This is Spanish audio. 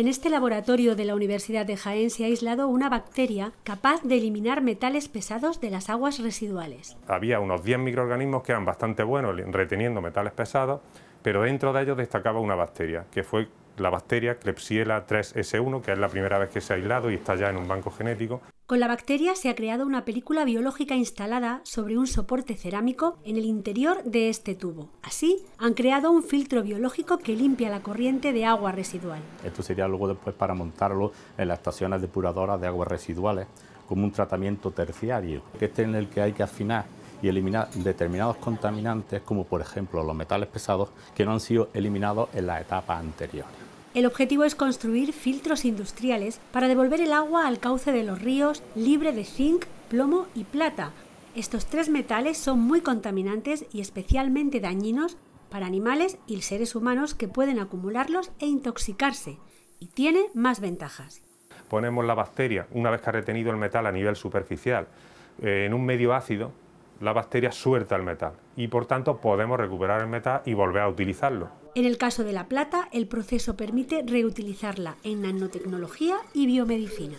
En este laboratorio de la Universidad de Jaén se ha aislado una bacteria capaz de eliminar metales pesados de las aguas residuales. Había unos 10 microorganismos que eran bastante buenos reteniendo metales pesados, pero dentro de ellos destacaba una bacteria, que fue la bacteria Klebsiella 3S1, que es la primera vez que se ha aislado y está ya en un banco genético. Con la bacteria se ha creado una película biológica instalada sobre un soporte cerámico en el interior de este tubo. Así, han creado un filtro biológico que limpia la corriente de agua residual. Esto sería luego después para montarlo en las estaciones depuradoras de aguas residuales como un tratamiento terciario, que este en el que hay que afinar y eliminar determinados contaminantes, como por ejemplo los metales pesados, que no han sido eliminados en las etapas anteriores. El objetivo es construir filtros industriales para devolver el agua al cauce de los ríos libre de zinc, plomo y plata. Estos tres metales son muy contaminantes y especialmente dañinos para animales y seres humanos que pueden acumularlos e intoxicarse, y tiene más ventajas. Ponemos la bacteria, una vez que ha retenido el metal a nivel superficial, eh, en un medio ácido, la bacteria suelta el metal y por tanto podemos recuperar el metal y volver a utilizarlo. En el caso de la plata, el proceso permite reutilizarla en nanotecnología y biomedicina.